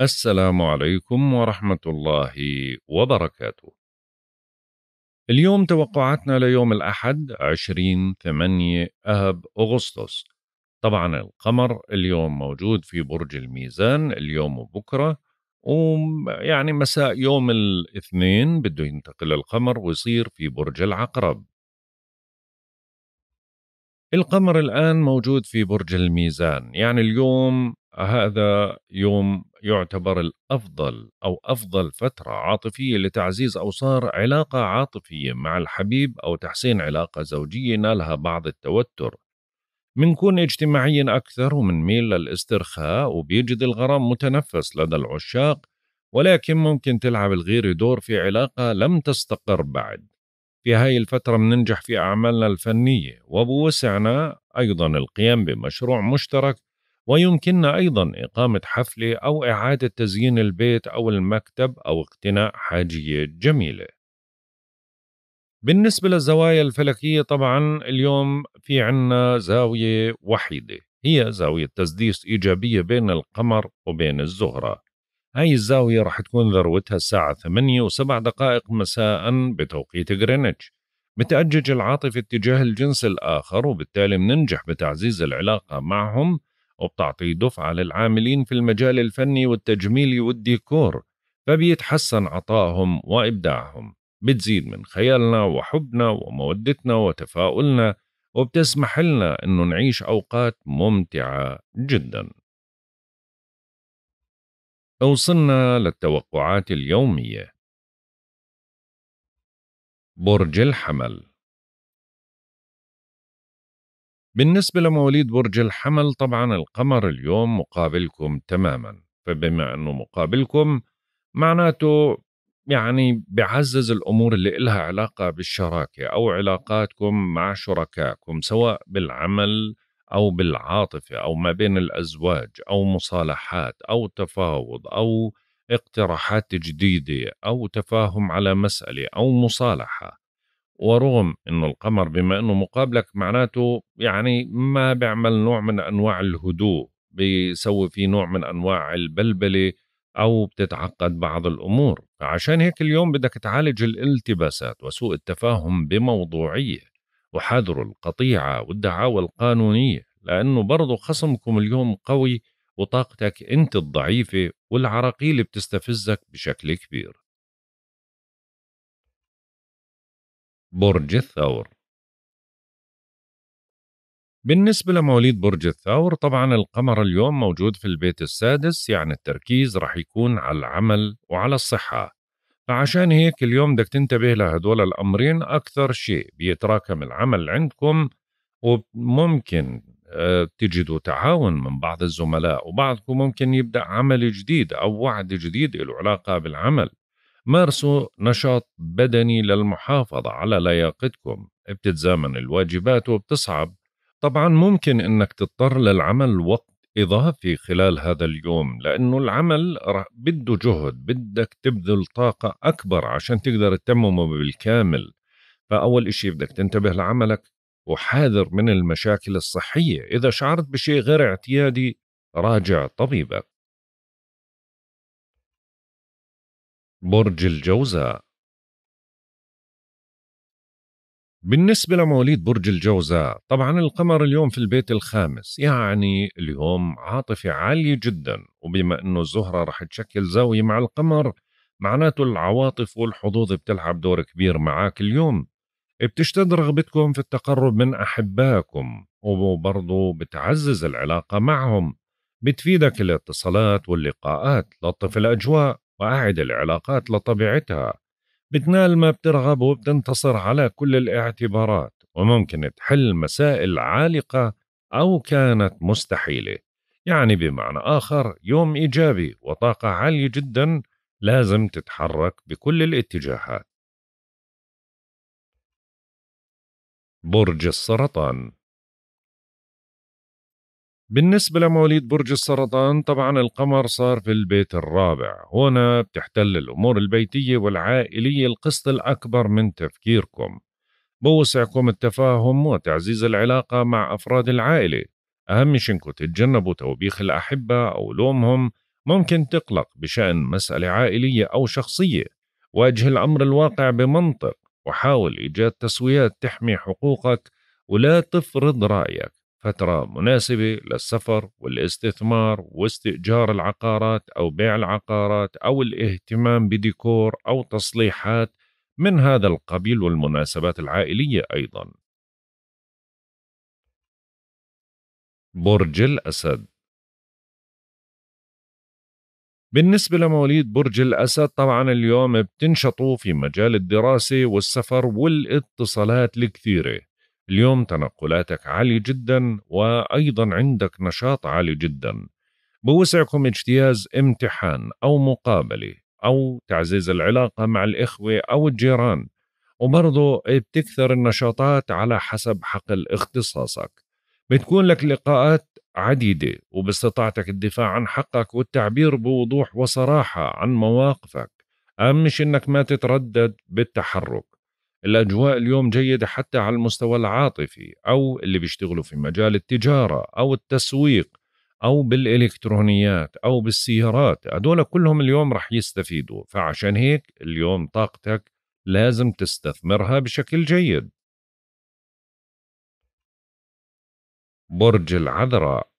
السلام عليكم ورحمة الله وبركاته. اليوم توقعاتنا ليوم الأحد 20 8 أب أغسطس. طبعا القمر اليوم موجود في برج الميزان اليوم وبكرة ويعني مساء يوم الاثنين بده ينتقل القمر ويصير في برج العقرب. القمر الآن موجود في برج الميزان يعني اليوم هذا يوم يعتبر الافضل او افضل فتره عاطفيه لتعزيز اوصار علاقه عاطفيه مع الحبيب او تحسين علاقه زوجيه نالها بعض التوتر منكون اجتماعيا أكثر ميل للاسترخاء وبيجد الغرام متنفس لدى العشاق ولكن ممكن تلعب الغيرة دور في علاقة لم تستقر بعد في هاي الفترة مننجح في أعمالنا الفنية وبوسعنا أيضا القيام بمشروع مشترك ويمكننا أيضا إقامة حفلة أو إعادة تزيين البيت أو المكتب أو اقتناء حاجيات جميلة. بالنسبة للزوايا الفلكية طبعا اليوم في عنا زاوية وحيدة هي زاوية تسديس إيجابية بين القمر وبين الزهرة هاي الزاوية رح تكون ذروتها الساعة 8 و7 دقائق مساء بتوقيت غرينتش بتأجج العاطفة اتجاه الجنس الآخر وبالتالي مننجح بتعزيز العلاقة معهم وبتعطي دفعة للعاملين في المجال الفني والتجميلي والديكور فبيتحسن عطائهم وإبداعهم بتزيد من خيالنا وحبنا ومودتنا وتفاؤلنا وبتسمح لنا أنه نعيش أوقات ممتعة جدا وصلنا للتوقعات اليومية برج الحمل بالنسبة لمواليد برج الحمل طبعا القمر اليوم مقابلكم تماما فبما أنه مقابلكم معناته يعني بعزز الأمور اللي إلها علاقة بالشراكة أو علاقاتكم مع شركائكم سواء بالعمل أو بالعاطفة أو ما بين الأزواج أو مصالحات أو تفاوض أو اقتراحات جديدة أو تفاهم على مسألة أو مصالحة ورغم انه القمر بما انه مقابلك معناته يعني ما بيعمل نوع من انواع الهدوء بيسوي فيه نوع من انواع البلبله او بتتعقد بعض الامور عشان هيك اليوم بدك تعالج الالتباسات وسوء التفاهم بموضوعيه وحاذروا القطيعه والدعاوى القانونيه لانه برضه خصمكم اليوم قوي وطاقتك انت الضعيفه والعراقيل بتستفزك بشكل كبير برج الثور بالنسبة لمواليد برج الثور طبعا القمر اليوم موجود في البيت السادس يعني التركيز رح يكون على العمل وعلى الصحة فعشان هيك اليوم بدك تنتبه لهدول الأمرين أكثر شيء بيتراكم العمل عندكم وممكن آه، تجدوا تعاون من بعض الزملاء وبعضكم ممكن يبدأ عمل جديد أو وعد جديد له علاقة بالعمل مارسوا نشاط بدني للمحافظة على لياقتكم بتتزامن الواجبات وبتصعب طبعا ممكن انك تضطر للعمل وقت إضافي خلال هذا اليوم لأنه العمل بده جهد بدك تبذل طاقة أكبر عشان تقدر تتممه بالكامل فأول إشي بدك تنتبه لعملك وحاذر من المشاكل الصحية إذا شعرت بشيء غير اعتيادي راجع طبيبك برج الجوزاء بالنسبة لمواليد برج الجوزاء طبعا القمر اليوم في البيت الخامس يعني اليوم عاطفة عالية جدا وبما أنه الزهرة رح تشكل زاوية مع القمر معناته العواطف والحظوظ بتلعب دور كبير معك اليوم بتشتد رغبتكم في التقرب من أحبائكم وبرضه بتعزز العلاقة معهم بتفيدك الاتصالات واللقاءات لطف الأجواء وأعد العلاقات لطبيعتها بتنال ما بترغب وبتنتصر على كل الاعتبارات وممكن تحل مسائل عالقة أو كانت مستحيلة يعني بمعنى آخر يوم إيجابي وطاقة عالية جدا لازم تتحرك بكل الاتجاهات برج السرطان بالنسبة لمواليد برج السرطان طبعا القمر صار في البيت الرابع هنا بتحتل الأمور البيتية والعائلية القسط الأكبر من تفكيركم بوسعكم التفاهم وتعزيز العلاقة مع أفراد العائلة أهم شي إنكم تتجنبوا توبيخ الأحبة أو لومهم ممكن تقلق بشأن مسألة عائلية أو شخصية واجه الأمر الواقع بمنطق وحاول إيجاد تسويات تحمي حقوقك ولا تفرض رأيك فترة مناسبة للسفر والاستثمار واستئجار العقارات أو بيع العقارات أو الاهتمام بديكور أو تصليحات من هذا القبيل والمناسبات العائلية أيضا. برج الأسد بالنسبة لمواليد برج الأسد طبعا اليوم بتنشطوا في مجال الدراسة والسفر والاتصالات الكثيرة اليوم تنقلاتك عالية جدا وأيضا عندك نشاط عالي جدا بوسعكم اجتياز امتحان أو مقابلة أو تعزيز العلاقة مع الإخوة أو الجيران وبرضه بتكثر النشاطات على حسب حقل اختصاصك بتكون لك لقاءات عديدة وباستطاعتك الدفاع عن حقك والتعبير بوضوح وصراحة عن مواقفك أهم مش إنك ما تتردد بالتحرك الأجواء اليوم جيدة حتى على المستوى العاطفي أو اللي بيشتغلوا في مجال التجارة أو التسويق أو بالإلكترونيات أو بالسيارات هدول كلهم اليوم رح يستفيدوا فعشان هيك اليوم طاقتك لازم تستثمرها بشكل جيد برج العذراء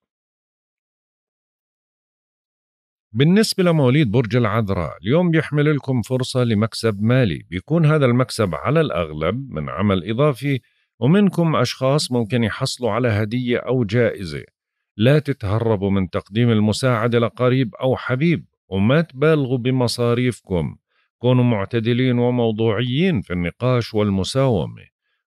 بالنسبة لمواليد برج العذراء اليوم بيحمل لكم فرصة لمكسب مالي بيكون هذا المكسب على الأغلب من عمل إضافي ومنكم أشخاص ممكن يحصلوا على هدية أو جائزة لا تتهربوا من تقديم المساعدة لقريب أو حبيب وما تبالغوا بمصاريفكم كونوا معتدلين وموضوعيين في النقاش والمساومة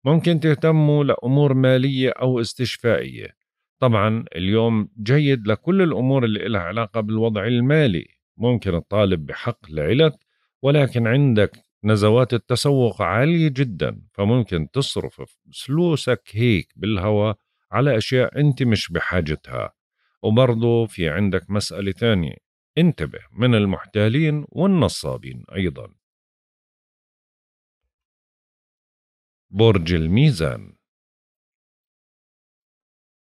ممكن تهتموا لأمور مالية أو استشفائية طبعا اليوم جيد لكل الأمور اللي لها علاقة بالوضع المالي ممكن الطالب بحق لعلك ولكن عندك نزوات التسوق عالية جدا فممكن تصرف فلوسك هيك بالهواء على أشياء أنت مش بحاجتها وبرضه في عندك مسألة ثانية انتبه من المحتالين والنصابين أيضا برج الميزان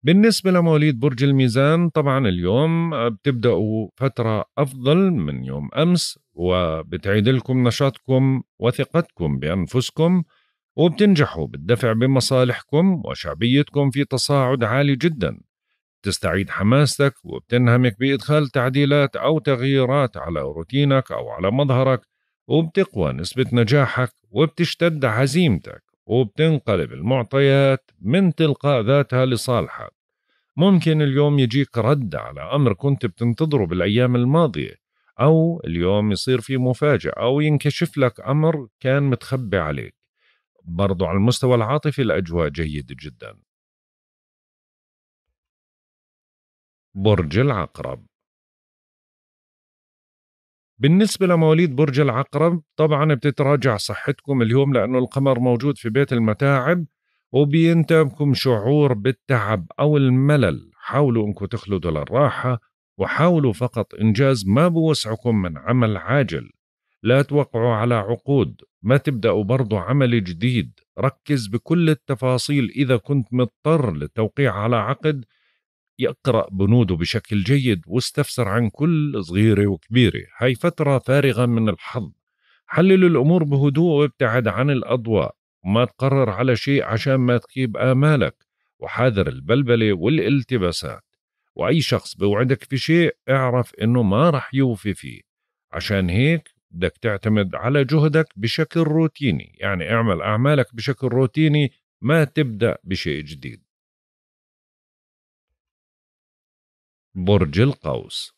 بالنسبة لمواليد برج الميزان طبعا اليوم بتبدأوا فترة أفضل من يوم أمس وبتعيد لكم نشاطكم وثقتكم بأنفسكم وبتنجحوا بالدفع بمصالحكم وشعبيتكم في تصاعد عالي جدا تستعيد حماستك وبتنهمك بإدخال تعديلات أو تغييرات على روتينك أو على مظهرك وبتقوى نسبة نجاحك وبتشتد عزيمتك وبتنقلب المعطيات من تلقاء ذاتها لصالحك ممكن اليوم يجيك رد على أمر كنت بتنتظره بالأيام الماضية أو اليوم يصير في مفاجأة أو ينكشف لك أمر كان متخبي عليك برضو على المستوى العاطفي الأجواء جيدة جدا برج العقرب بالنسبة لمواليد برج العقرب طبعا بتتراجع صحتكم اليوم لأنه القمر موجود في بيت المتاعب وبينتابكم شعور بالتعب أو الملل حاولوا أنكم تخلدوا للراحة وحاولوا فقط إنجاز ما بوسعكم من عمل عاجل لا توقعوا على عقود ما تبدأوا برضو عمل جديد ركز بكل التفاصيل إذا كنت مضطر للتوقيع على عقد يقرأ بنوده بشكل جيد واستفسر عن كل صغيرة وكبيرة هاي فترة فارغة من الحظ حلل الأمور بهدوء وابتعد عن الأضواء وما تقرر على شيء عشان ما تخيب آمالك وحاذر البلبلة والالتباسات وأي شخص بوعدك في شيء اعرف إنه ما رح يوفي فيه عشان هيك بدك تعتمد على جهدك بشكل روتيني يعني اعمل أعمالك بشكل روتيني ما تبدأ بشيء جديد برج القوس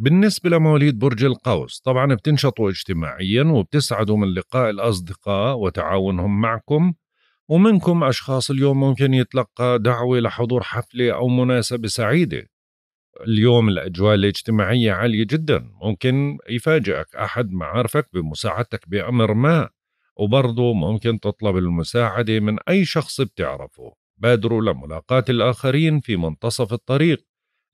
بالنسبة لمواليد برج القوس طبعا بتنشطوا اجتماعيا وبتسعدوا من لقاء الأصدقاء وتعاونهم معكم ومنكم أشخاص اليوم ممكن يتلقى دعوة لحضور حفلة أو مناسبة سعيدة اليوم الأجواء الاجتماعية عالية جدا ممكن يفاجئك أحد معارفك بمساعدتك بأمر ما وبرضه ممكن تطلب المساعدة من أي شخص بتعرفه بادروا لملاقاة الآخرين في منتصف الطريق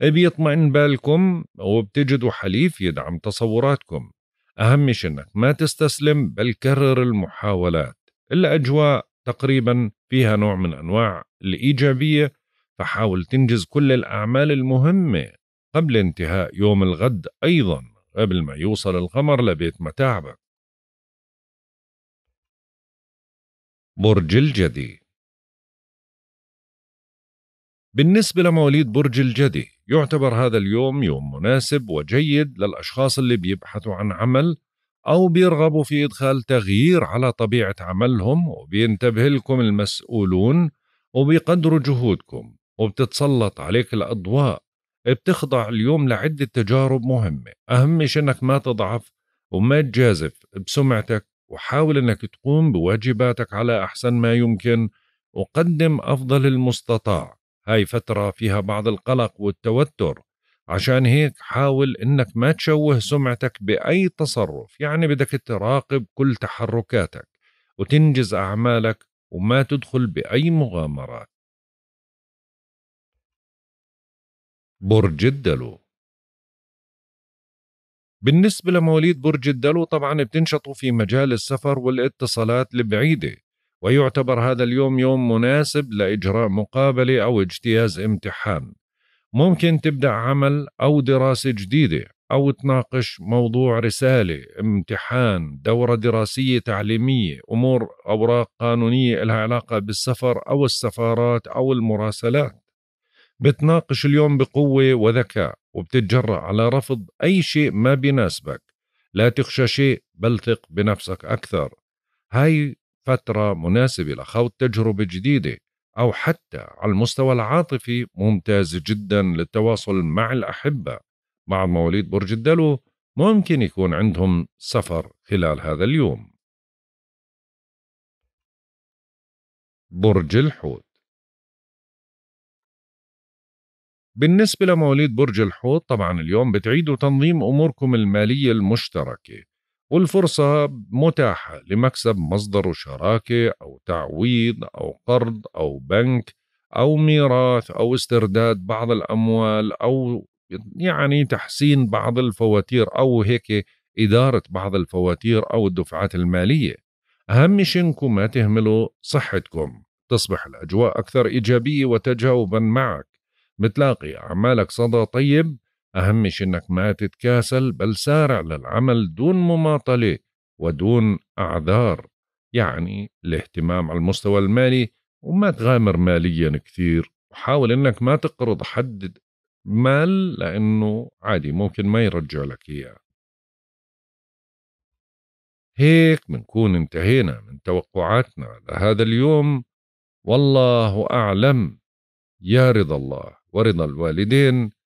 بيطمئن بالكم وبتجدوا حليف يدعم تصوراتكم أهم شيء إنك ما تستسلم بل كرر المحاولات الأجواء تقريبا فيها نوع من أنواع الإيجابية فحاول تنجز كل الأعمال المهمة قبل انتهاء يوم الغد أيضا قبل ما يوصل القمر لبيت متاعبك برج الجدي بالنسبة لمواليد برج الجدي يعتبر هذا اليوم يوم مناسب وجيد للأشخاص اللي بيبحثوا عن عمل أو بيرغبوا في إدخال تغيير على طبيعة عملهم وبينتبه لكم المسؤولون وبيقدروا جهودكم وبتتسلط عليك الأضواء بتخضع اليوم لعدة تجارب مهمة أهم شيء أنك ما تضعف وما تجازف بسمعتك وحاول أنك تقوم بواجباتك على أحسن ما يمكن وقدم أفضل المستطاع هاي فترة فيها بعض القلق والتوتر عشان هيك حاول انك ما تشوه سمعتك باي تصرف يعني بدك تراقب كل تحركاتك وتنجز اعمالك وما تدخل باي مغامرات برج الدلو بالنسبة لمواليد برج الدلو طبعا بتنشطوا في مجال السفر والاتصالات البعيدة ويعتبر هذا اليوم يوم مناسب لاجراء مقابله او اجتياز امتحان ممكن تبدا عمل او دراسه جديده او تناقش موضوع رساله امتحان دوره دراسيه تعليميه امور اوراق قانونيه لها علاقه بالسفر او السفارات او المراسلات بتناقش اليوم بقوه وذكاء وبتتجرأ على رفض اي شيء ما بيناسبك لا تخشى شيء بل ثق بنفسك اكثر هاي فترة مناسبة لخوض تجربة جديدة أو حتى على المستوى العاطفي ممتاز جدا للتواصل مع الأحبة بعض مواليد برج الدلو ممكن يكون عندهم سفر خلال هذا اليوم برج الحوت بالنسبة لمواليد برج الحوت طبعا اليوم بتعيدوا تنظيم أموركم المالية المشتركة والفرصة متاحة لمكسب مصدره شراكة أو تعويض أو قرض أو بنك أو ميراث أو استرداد بعض الأموال أو يعني تحسين بعض الفواتير أو هيك إدارة بعض الفواتير أو الدفعات المالية أهم شيء إنكم ما تهملوا صحتكم تصبح الأجواء أكثر إيجابية وتجاوبا معك بتلاقي أعمالك صدى طيب أهم شيء إنك ما تتكاسل بل سارع للعمل دون مماطلة ودون أعذار يعني الاهتمام على المستوى المالي وما تغامر ماليا كثير وحاول إنك ما تقرض حد مال لأنه عادي ممكن ما يرجع لك إياه هيك بنكون انتهينا من توقعاتنا لهذا اليوم والله أعلم يا رضا الله ورضا الوالدين